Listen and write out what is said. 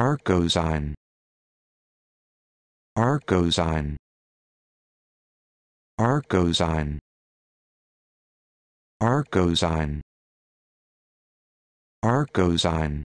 Arcosine. Arcosine. Arcosine. Arcosine. Arcosine.